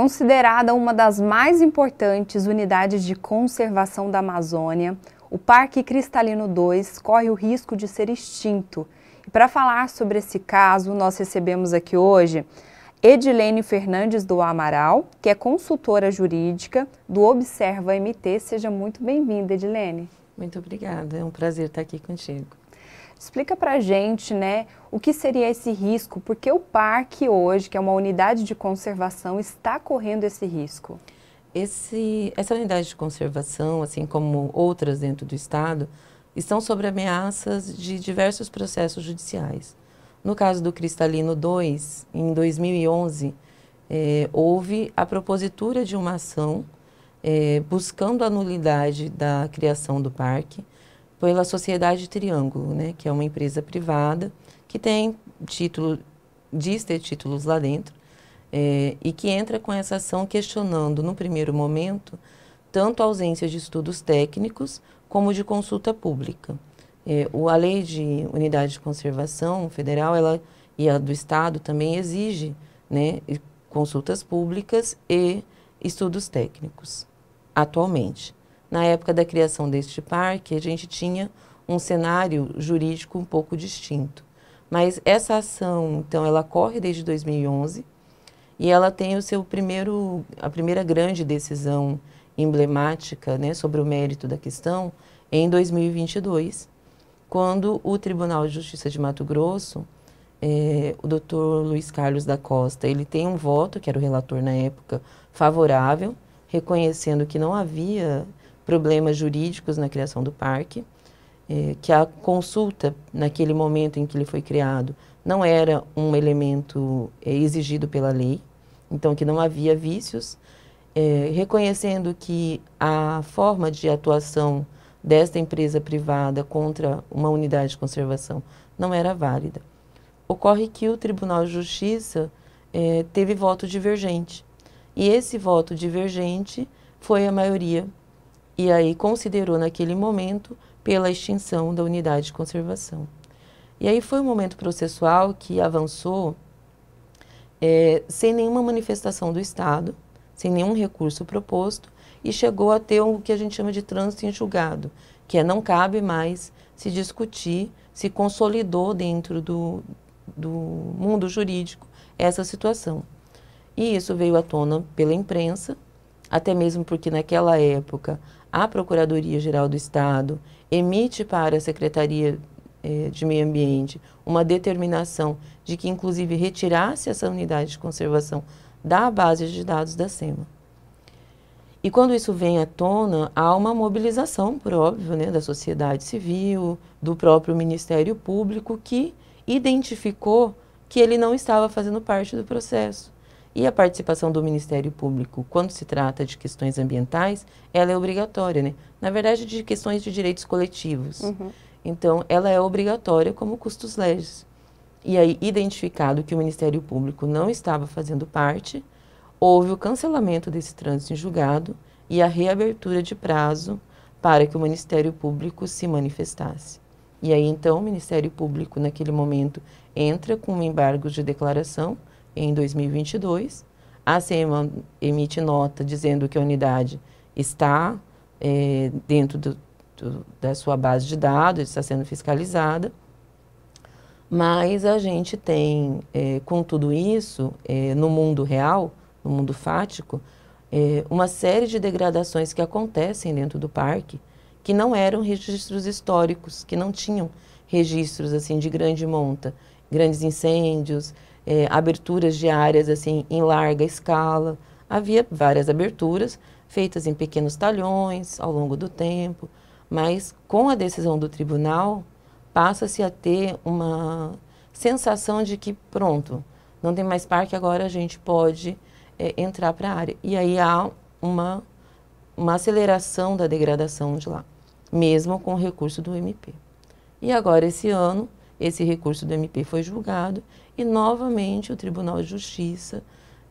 Considerada uma das mais importantes unidades de conservação da Amazônia, o Parque Cristalino 2 corre o risco de ser extinto. E para falar sobre esse caso, nós recebemos aqui hoje Edilene Fernandes do Amaral, que é consultora jurídica do Observa MT. Seja muito bem-vinda, Edilene. Muito obrigada, é um prazer estar aqui contigo. Explica para gente, né, o que seria esse risco? Porque o parque hoje, que é uma unidade de conservação, está correndo esse risco. Esse, essa unidade de conservação, assim como outras dentro do Estado, estão sob ameaças de diversos processos judiciais. No caso do Cristalino 2, em 2011, eh, é, houve a propositura de uma ação é, buscando a nulidade da criação do parque pela Sociedade Triângulo, né, que é uma empresa privada que tem título, diz ter títulos lá dentro, é, e que entra com essa ação questionando, no primeiro momento, tanto a ausência de estudos técnicos como de consulta pública. É, o, a lei de unidade de conservação federal ela, e a do Estado também exige né, consultas públicas e estudos técnicos, atualmente. Na época da criação deste parque, a gente tinha um cenário jurídico um pouco distinto. Mas essa ação, então, ela corre desde 2011 e ela tem o seu primeiro, a primeira grande decisão emblemática né, sobre o mérito da questão em 2022, quando o Tribunal de Justiça de Mato Grosso, é, o doutor Luiz Carlos da Costa, ele tem um voto, que era o relator na época, favorável, reconhecendo que não havia problemas jurídicos na criação do parque, é, que a consulta, naquele momento em que ele foi criado, não era um elemento é, exigido pela lei, então que não havia vícios, é, reconhecendo que a forma de atuação desta empresa privada contra uma unidade de conservação não era válida. Ocorre que o Tribunal de Justiça é, teve voto divergente. E esse voto divergente foi a maioria. E aí considerou naquele momento pela extinção da unidade de conservação. E aí foi um momento processual que avançou é, sem nenhuma manifestação do Estado, sem nenhum recurso proposto, e chegou a ter o que a gente chama de trânsito em julgado, que é não cabe mais se discutir, se consolidou dentro do, do mundo jurídico essa situação. E isso veio à tona pela imprensa, até mesmo porque naquela época a Procuradoria-Geral do Estado emite para a Secretaria eh, de Meio Ambiente uma determinação de que, inclusive, retirasse essa unidade de conservação da base de dados da SEMA. E quando isso vem à tona, há uma mobilização, por óbvio, né, da sociedade civil, do próprio Ministério Público, que identificou que ele não estava fazendo parte do processo. E a participação do Ministério Público, quando se trata de questões ambientais, ela é obrigatória, né? Na verdade, de questões de direitos coletivos. Uhum. Então, ela é obrigatória como custos legis. E aí, identificado que o Ministério Público não estava fazendo parte, houve o cancelamento desse trânsito em julgado e a reabertura de prazo para que o Ministério Público se manifestasse. E aí, então, o Ministério Público, naquele momento, entra com um embargo de declaração em 2022. A CEMA emite nota dizendo que a unidade está é, dentro do, do, da sua base de dados, está sendo fiscalizada. Mas a gente tem, é, com tudo isso, é, no mundo real, no mundo fático, uma série de degradações que acontecem dentro do parque, que não eram registros históricos, que não tinham registros assim de grande monta, grandes incêndios, é, aberturas de áreas assim em larga escala. Havia várias aberturas feitas em pequenos talhões ao longo do tempo, mas com a decisão do tribunal passa-se a ter uma sensação de que pronto, não tem mais parque, agora a gente pode é, entrar para a área. E aí há uma, uma aceleração da degradação de lá, mesmo com o recurso do MP. E agora, esse ano, esse recurso do MP foi julgado e, novamente, o Tribunal de Justiça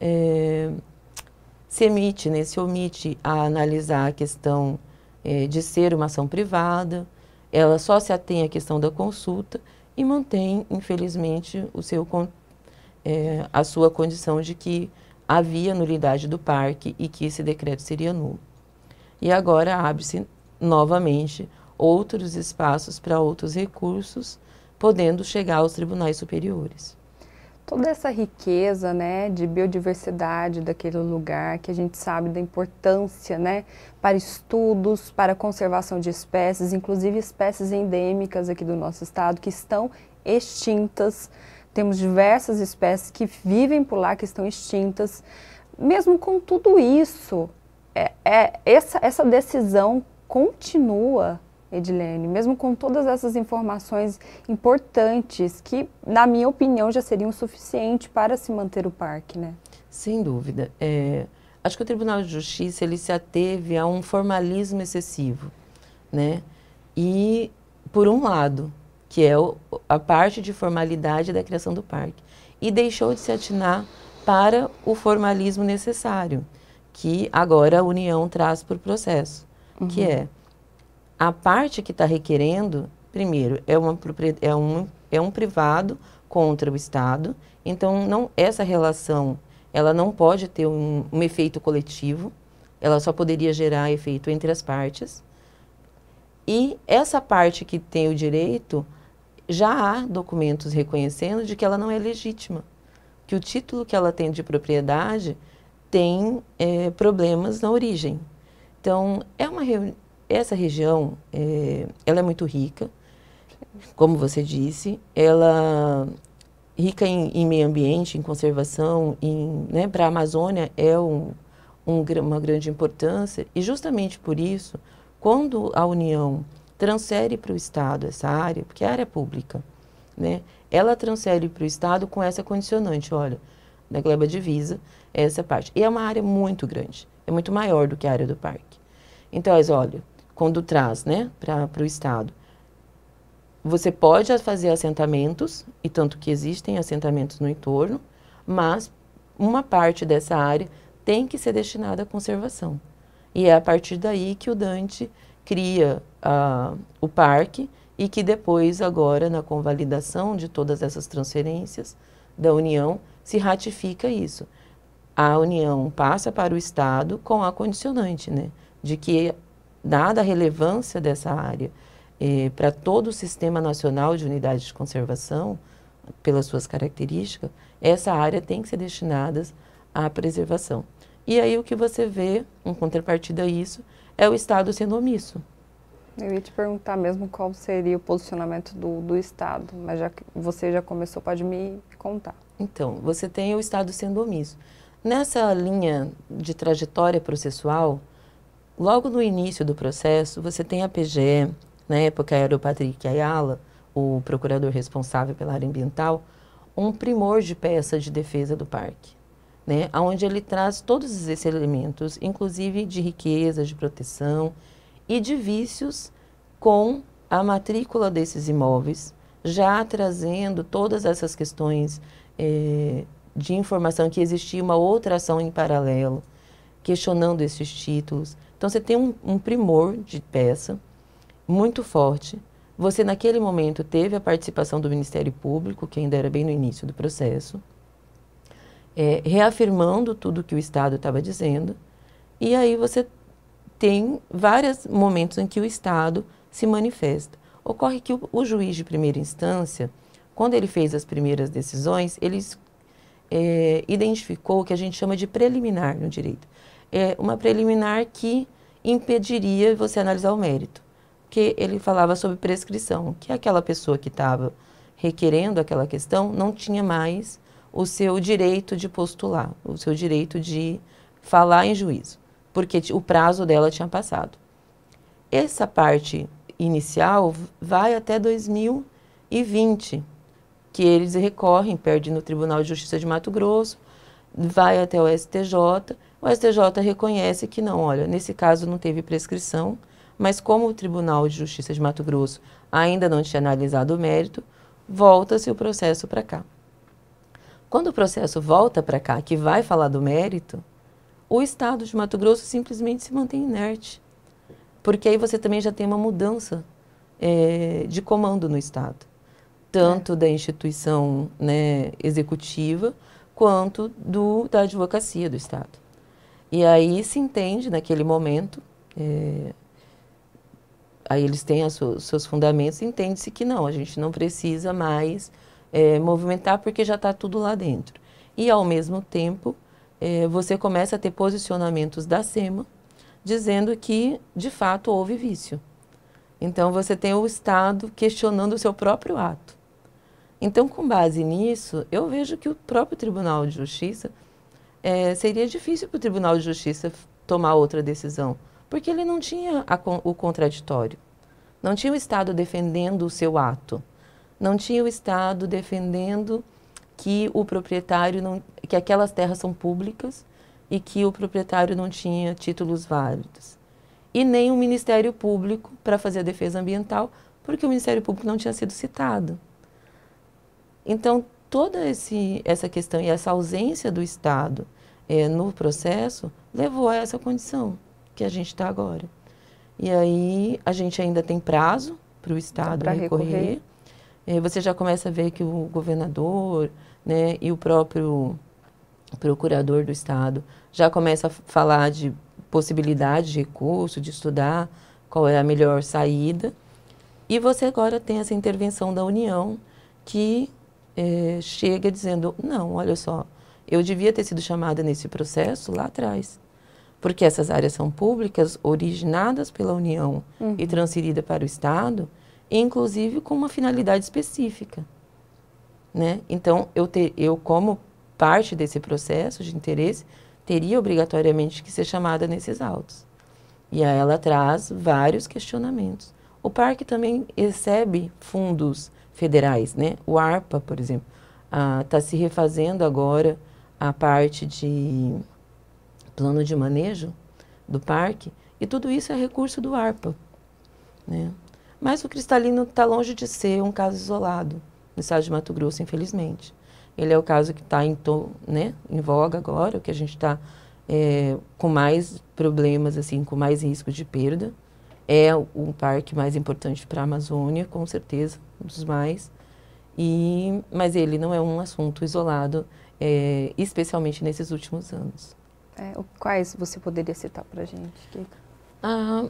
é, se emite, né, se omite a analisar a questão é, de ser uma ação privada, ela só se atém à questão da consulta e mantém, infelizmente, o seu, é, a sua condição de que havia nulidade do parque e que esse decreto seria nulo. E agora abre-se novamente outros espaços para outros recursos podendo chegar aos tribunais superiores. Toda essa riqueza, né, de biodiversidade daquele lugar, que a gente sabe da importância, né, para estudos, para conservação de espécies, inclusive espécies endêmicas aqui do nosso estado que estão extintas. Temos diversas espécies que vivem por lá que estão extintas. Mesmo com tudo isso, é, é, essa, essa decisão continua Edilene, mesmo com todas essas informações importantes que, na minha opinião, já seriam suficientes para se manter o parque, né? Sem dúvida. É, acho que o Tribunal de Justiça ele se ateve a um formalismo excessivo, né? E por um lado, que é o, a parte de formalidade da criação do parque, e deixou de se atinar para o formalismo necessário, que agora a União traz para o processo, uhum. que é a parte que está requerendo, primeiro, é, uma, é, um, é um privado contra o Estado, então não essa relação ela não pode ter um, um efeito coletivo, ela só poderia gerar efeito entre as partes. E essa parte que tem o direito, já há documentos reconhecendo de que ela não é legítima, que o título que ela tem de propriedade tem é, problemas na origem. Então, é uma, essa região é, ela é muito rica, como você disse, ela rica em, em meio ambiente, em conservação, né, para a Amazônia é um, um, uma grande importância e justamente por isso, quando a União transfere para o Estado essa área, porque é área pública, né, ela transfere para o Estado com essa condicionante, olha, da Gleba divisa essa parte. E é uma área muito grande, é muito maior do que a área do parque. Então, olha, quando traz né, para o Estado. Você pode fazer assentamentos, e tanto que existem assentamentos no entorno, mas uma parte dessa área tem que ser destinada à conservação. E é a partir daí que o Dante cria uh, o parque e que depois, agora, na convalidação de todas essas transferências da União, se ratifica isso. A União passa para o Estado com a condicionante, né? De que dada a relevância dessa área eh, para todo o Sistema Nacional de Unidades de Conservação, pelas suas características, essa área tem que ser destinada à preservação. E aí o que você vê, em contrapartida a isso, é o Estado sendo omisso. Eu ia te perguntar mesmo qual seria o posicionamento do, do Estado, mas já que você já começou, pode me contar. Então, você tem o Estado sendo omisso. Nessa linha de trajetória processual, logo no início do processo, você tem a PGE, na época era o Patrick Ayala, o procurador responsável pela área ambiental, um primor de peça de defesa do parque, né? onde ele traz todos esses elementos, inclusive de riqueza, de proteção e de vícios com a matrícula desses imóveis, já trazendo todas essas questões é, de informação que existia uma outra ação em paralelo, questionando esses títulos, então você tem um, um primor de peça muito forte. Você, naquele momento, teve a participação do Ministério Público, que ainda era bem no início do processo, é, reafirmando tudo que o Estado estava dizendo. E aí você tem vários momentos em que o Estado se manifesta. Ocorre que o, o juiz de primeira instância, quando ele fez as primeiras decisões, ele é, identificou o que a gente chama de preliminar no direito é, uma preliminar que impediria você analisar o mérito. Porque ele falava sobre prescrição, que aquela pessoa que estava requerendo aquela questão não tinha mais o seu direito de postular, o seu direito de falar em juízo, porque o prazo dela tinha passado. Essa parte inicial vai até 2020, que eles recorrem, perdem no Tribunal de Justiça de Mato Grosso, vai até o STJ o STJ reconhece que não, olha, nesse caso não teve prescrição, mas como o Tribunal de Justiça de Mato Grosso ainda não tinha analisado o mérito, volta-se o processo para cá. Quando o processo volta para cá, que vai falar do mérito, o Estado de Mato Grosso simplesmente se mantém inerte. Porque aí você também já tem uma mudança é, de comando no Estado, tanto é. da instituição né, executiva quanto do, da advocacia do Estado. E aí se entende naquele momento, é, aí eles têm os seus fundamentos, entende-se que não, a gente não precisa mais é, movimentar porque já está tudo lá dentro. E ao mesmo tempo, é, você começa a ter posicionamentos da SEMA dizendo que de fato houve vício. Então você tem o Estado questionando o seu próprio ato. Então, com base nisso, eu vejo que o próprio Tribunal de Justiça é, seria difícil para o Tribunal de Justiça tomar outra decisão, porque ele não tinha a, o contraditório. Não tinha o Estado defendendo o seu ato. Não tinha o Estado defendendo que o proprietário não, que aquelas terras são públicas e que o proprietário não tinha títulos válidos. E nem o Ministério Público para fazer a defesa ambiental, porque o Ministério Público não tinha sido citado. Então, toda esse, essa questão e essa ausência do Estado é, no processo levou a essa condição que a gente está agora. E aí a gente ainda tem prazo para o Estado então, recorrer. recorrer. É, você já começa a ver que o governador né, e o próprio procurador do Estado já começa a falar de possibilidade de recurso, de estudar qual é a melhor saída. E você agora tem essa intervenção da União que é, chega dizendo, não, olha só, eu devia ter sido chamada nesse processo lá atrás, porque essas áreas são públicas, originadas pela União uhum. e transferidas para o Estado, inclusive com uma finalidade específica. Né? Então, eu, eu, como parte desse processo de interesse, teria obrigatoriamente que ser chamada nesses autos. E aí ela traz vários questionamentos. O parque também recebe fundos federais, né? O ARPA, por exemplo, está ah, tá se refazendo agora a parte de plano de manejo do parque, e tudo isso é recurso do ARPA. Né? Mas o cristalino está longe de ser um caso isolado no estado de Mato Grosso, infelizmente. Ele é o caso que está em, né, em voga agora, o que a gente está é, com mais problemas, assim, com mais risco de perda. É o parque mais importante para a Amazônia, com certeza, um dos mais. E, mas ele não é um assunto isolado é, especialmente nesses últimos anos. É, quais você poderia citar para a gente? Ah,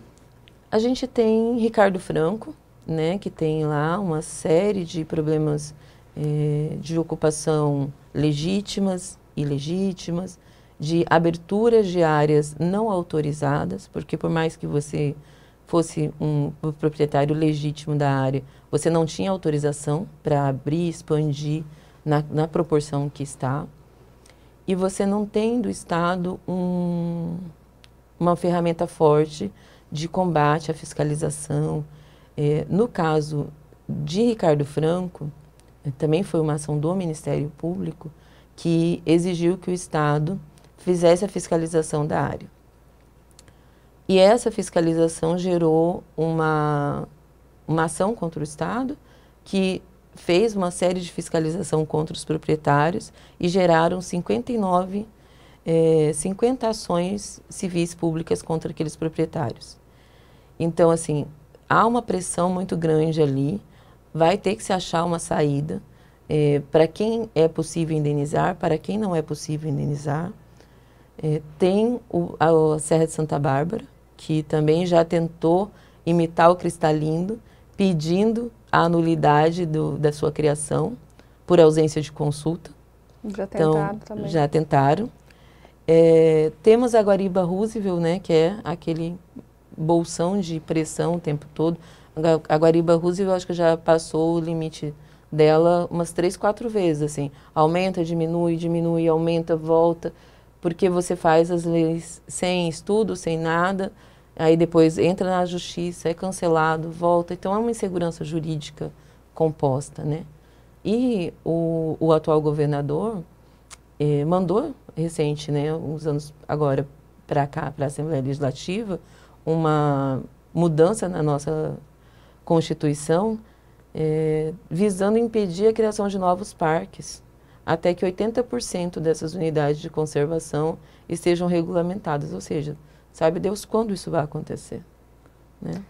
a gente tem Ricardo Franco, né, que tem lá uma série de problemas é, de ocupação legítimas, ilegítimas, de aberturas de áreas não autorizadas, porque por mais que você fosse um proprietário legítimo da área, você não tinha autorização para abrir, expandir, na, na proporção que está, e você não tem do Estado um, uma ferramenta forte de combate à fiscalização. É, no caso de Ricardo Franco, é, também foi uma ação do Ministério Público que exigiu que o Estado fizesse a fiscalização da área. E essa fiscalização gerou uma, uma ação contra o Estado que fez uma série de fiscalização contra os proprietários e geraram 59 é, 50 ações civis públicas contra aqueles proprietários. Então, assim, há uma pressão muito grande ali, vai ter que se achar uma saída é, para quem é possível indenizar, para quem não é possível indenizar. É, tem o, a, a Serra de Santa Bárbara, que também já tentou imitar o Cristalindo, pedindo a nulidade do, da sua criação por ausência de consulta. Já então, tentaram então, também. Já tentaram. É, temos a Guariba Roosevelt, né, que é aquele bolsão de pressão o tempo todo. A Guariba Roosevelt acho que já passou o limite dela umas três, quatro vezes, assim. Aumenta, diminui, diminui, aumenta, volta, porque você faz as leis sem estudo, sem nada aí depois entra na justiça, é cancelado, volta. Então é uma insegurança jurídica composta, né? E o, o atual governador eh, mandou recente, né, uns anos agora para cá, para a Assembleia Legislativa, uma mudança na nossa Constituição eh, visando impedir a criação de novos parques, até que 80% dessas unidades de conservação estejam regulamentadas, ou seja, Sabe Deus quando isso vai acontecer. Né?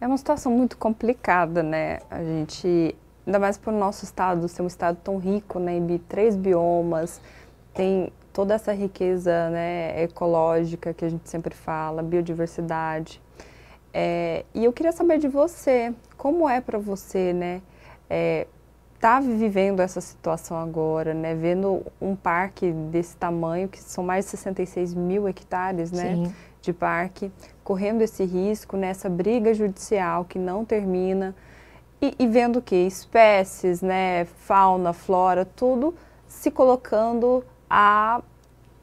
É uma situação muito complicada, né? A gente, ainda mais para o nosso estado, ser um estado tão rico, né? Em três biomas, tem toda essa riqueza né, ecológica que a gente sempre fala, biodiversidade. É, e eu queria saber de você, como é para você, né? É, tá vivendo essa situação agora, né? Vendo um parque desse tamanho, que são mais de 66 mil hectares, né? Sim de parque, correndo esse risco nessa briga judicial que não termina e, e vendo que espécies, né, fauna, flora, tudo se colocando a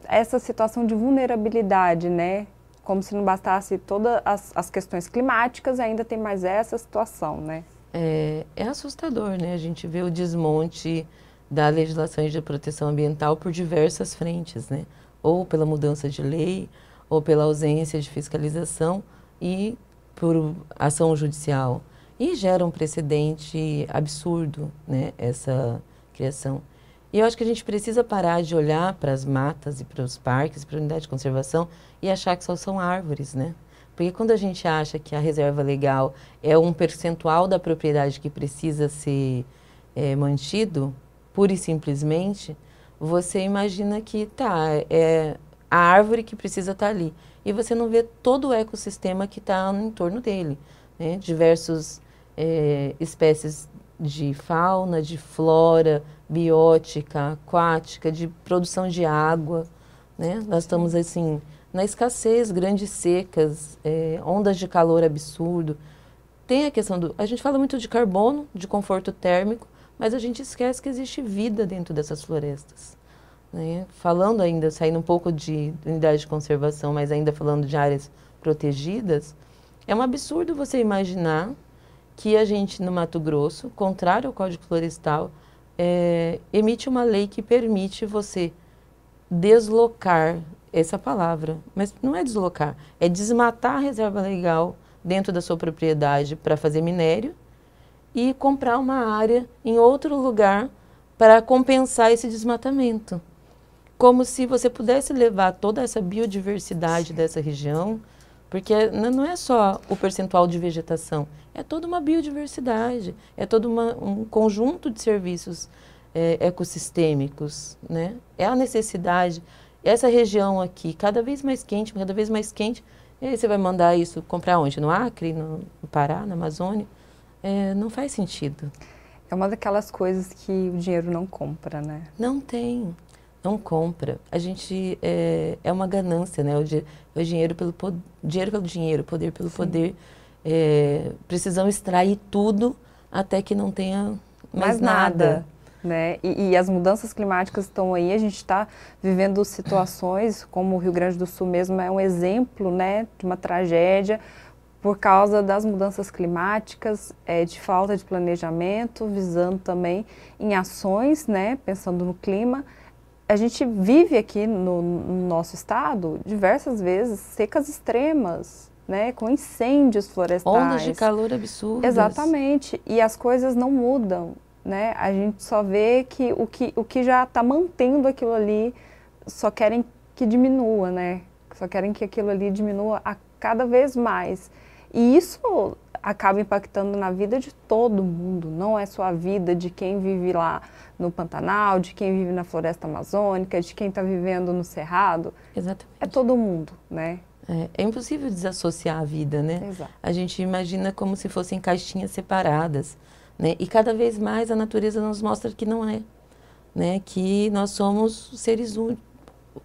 essa situação de vulnerabilidade, né? Como se não bastasse todas as, as questões climáticas, ainda tem mais essa situação, né? É, é assustador, né? A gente vê o desmonte da legislação de proteção ambiental por diversas frentes, né? Ou pela mudança de lei, ou pela ausência de fiscalização e por ação judicial. E gera um precedente absurdo né, essa criação. E eu acho que a gente precisa parar de olhar para as matas e para os parques, para a unidade de conservação e achar que só são árvores, né? Porque quando a gente acha que a reserva legal é um percentual da propriedade que precisa ser é, mantido, pura e simplesmente, você imagina que tá, é, a árvore que precisa estar tá ali. E você não vê todo o ecossistema que está no entorno dele. Né? Diversas é, eh, espécies de fauna, de flora, biótica, aquática, de produção de água. Né? Nós estamos assim na escassez, grandes secas, é, ondas de calor absurdo. Tem a questão do. A gente fala muito de carbono, de conforto térmico, mas a gente esquece que existe vida dentro dessas florestas. Né? Falando ainda, saindo um pouco de unidade de conservação, mas ainda falando de áreas protegidas, é um absurdo você imaginar que a gente, no Mato Grosso, contrário ao Código Florestal, é, emite uma lei que permite você deslocar essa palavra, mas não é deslocar, é desmatar a reserva legal dentro da sua propriedade para fazer minério e comprar uma área em outro lugar para compensar esse desmatamento como se você pudesse levar toda essa biodiversidade Sim. dessa região, porque não é só o percentual de vegetação, é toda uma biodiversidade, é todo uma, um conjunto de serviços é, ecossistêmicos, né? É a necessidade. Essa região aqui, cada vez mais quente, cada vez mais quente, e aí você vai mandar isso comprar onde? No Acre, no, Pará, na Amazônia? É, não faz sentido. É uma daquelas coisas que o dinheiro não compra, né? Não tem não compra. A gente é, é uma ganância, né? O, di, é o dinheiro pelo poder, dinheiro pelo dinheiro, poder pelo Sim. poder. É, precisamos extrair tudo até que não tenha mais, mais nada. nada. Né? E, e, as mudanças climáticas estão aí, a gente está vivendo situações como o Rio Grande do Sul mesmo é um exemplo né, de uma tragédia por causa das mudanças climáticas, é, de falta de planejamento, visando também em ações, né, pensando no clima a gente vive aqui no, no, nosso estado diversas vezes secas extremas, né, com incêndios florestais. Ondas de calor absurdas. Exatamente. E as coisas não mudam, né? A gente só vê que o que, o que já está mantendo aquilo ali só querem que diminua, né? Só querem que aquilo ali diminua a cada vez mais. E isso acaba impactando na vida de todo mundo, não é só a vida de quem vive lá no Pantanal, de quem vive na floresta amazônica, de quem está vivendo no Cerrado. Exatamente. É todo mundo, né? É, é, impossível desassociar a vida, né? Exato. A gente imagina como se fossem caixinhas separadas, né? E cada vez mais a natureza nos mostra que não é, né? Que nós somos seres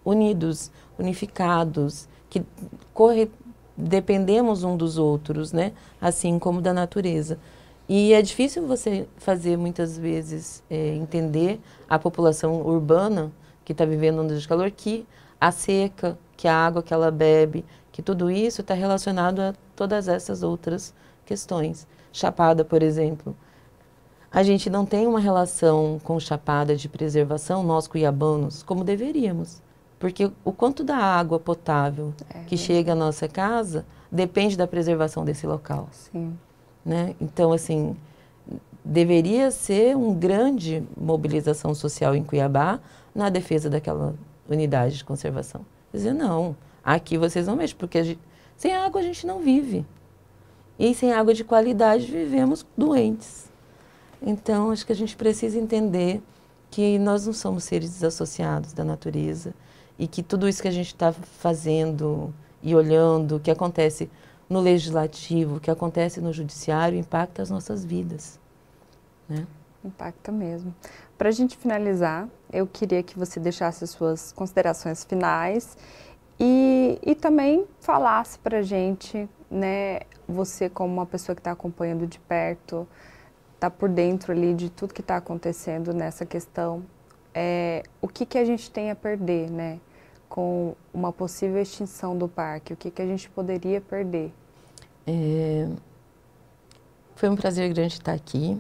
unidos, unificados, que corre, dependemos um dos outros, né? Assim como da natureza. E é difícil você fazer muitas vezes é, entender a população urbana que está vivendo ondas de calor que a seca, que a água que ela bebe, que tudo isso está relacionado a todas essas outras questões. Chapada, por exemplo. A gente não tem uma relação com Chapada de preservação, nós cuiabanos, como deveríamos. Porque o quanto da água potável é, que chega à nossa casa depende da preservação desse local. Sim. Né? Então, assim, deveria ser uma grande mobilização social em Cuiabá na defesa daquela unidade de conservação. Dizer, não, aqui vocês não mexem, porque gente, sem água a gente não vive. E sem água de qualidade vivemos doentes. Então, acho que a gente precisa entender que nós não somos seres desassociados da natureza e que tudo isso que a gente está fazendo e olhando, que acontece no legislativo, que acontece no judiciário, impacta as nossas vidas. Né? Impacta mesmo. Para a gente finalizar, eu queria que você deixasse suas considerações finais e, e também falasse para a gente, né, você como uma pessoa que está acompanhando de perto, tá por dentro ali de tudo que está acontecendo nessa questão, é, o que, que a gente tem a perder, né? Com uma possível extinção do parque, o que, que a gente poderia perder? É, foi um prazer grande estar aqui.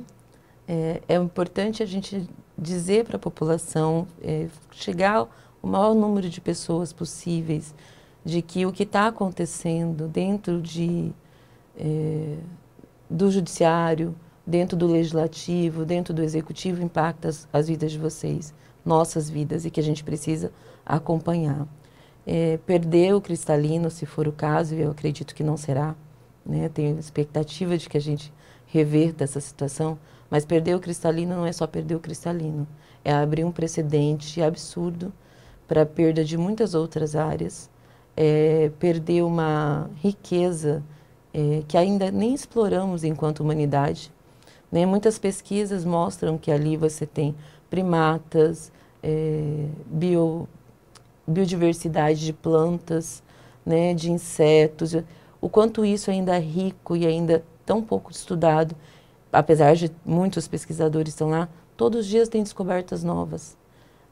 É, é importante a gente dizer para a população, é, chegar o maior número de pessoas possíveis, de que o que está acontecendo dentro de, é, do judiciário, dentro do legislativo, dentro do executivo, impacta as, as vidas de vocês, nossas vidas, e que a gente precisa acompanhar. É, perder o cristalino, se for o caso, e eu acredito que não será, né? tenho expectativa de que a gente reverta essa situação, mas perder o cristalino não é só perder o cristalino, é abrir um precedente absurdo para a perda de muitas outras áreas, é, perder uma riqueza é, que ainda nem exploramos enquanto humanidade, né? Muitas pesquisas mostram que ali você tem primatas, é, bio, biodiversidade de plantas, né, de insetos, o quanto isso ainda é rico e ainda tão pouco estudado, apesar de muitos pesquisadores estão lá, todos os dias tem descobertas novas.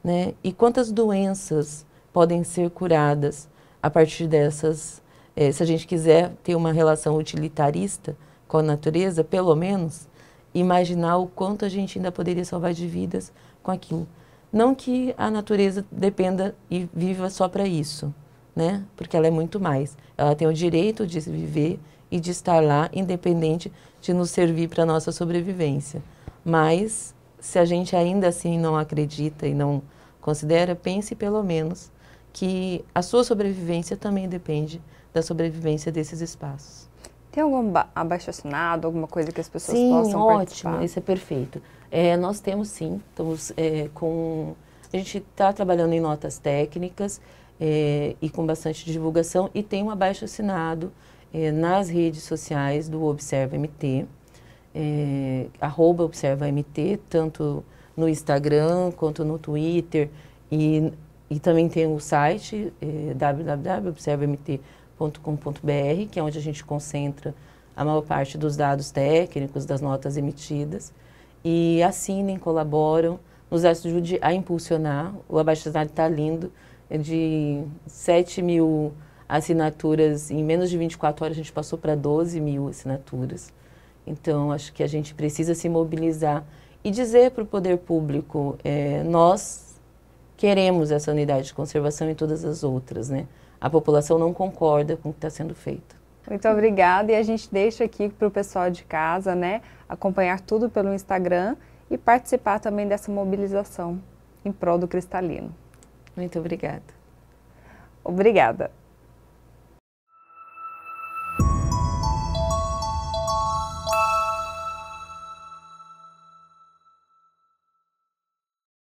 Né? E quantas doenças podem ser curadas a partir dessas, é, se a gente quiser ter uma relação utilitarista com a natureza, pelo menos, imaginar o quanto a gente ainda poderia salvar de vidas com aquilo. Não que a natureza dependa e viva só para isso, né? Porque ela é muito mais. Ela tem o direito de viver e de estar lá, independente de nos servir para nossa sobrevivência. Mas se a gente ainda assim não acredita e não considera, pense pelo menos que a sua sobrevivência também depende da sobrevivência desses espaços. Tem algum abaixo-assinado, alguma coisa que as pessoas sim, possam ótimo, participar? Sim, ótimo, isso é perfeito. É, nós temos sim, estamos é, com... A gente está trabalhando em notas técnicas é, e com bastante divulgação e tem um abaixo-assinado é, nas redes sociais do Observa MT, é, arroba Observa MT, tanto no Instagram quanto no Twitter e, e também tem o site é, www.observamt.com com.br que é onde a gente concentra a maior parte dos dados técnicos, das notas emitidas, e assinem, colaboram, nos ajude a impulsionar. O Abaixado está lindo, é de 7 mil assinaturas, em menos de 24 horas a gente passou para 12 mil assinaturas. Então, acho que a gente precisa se mobilizar e dizer para o poder público, é, nós queremos essa unidade de conservação e todas as outras, né? a população não concorda com o que está sendo feito. Muito obrigada e a gente deixa aqui para o pessoal de casa, né, acompanhar tudo pelo Instagram e participar também dessa mobilização em prol do cristalino. Muito obrigada. Obrigada.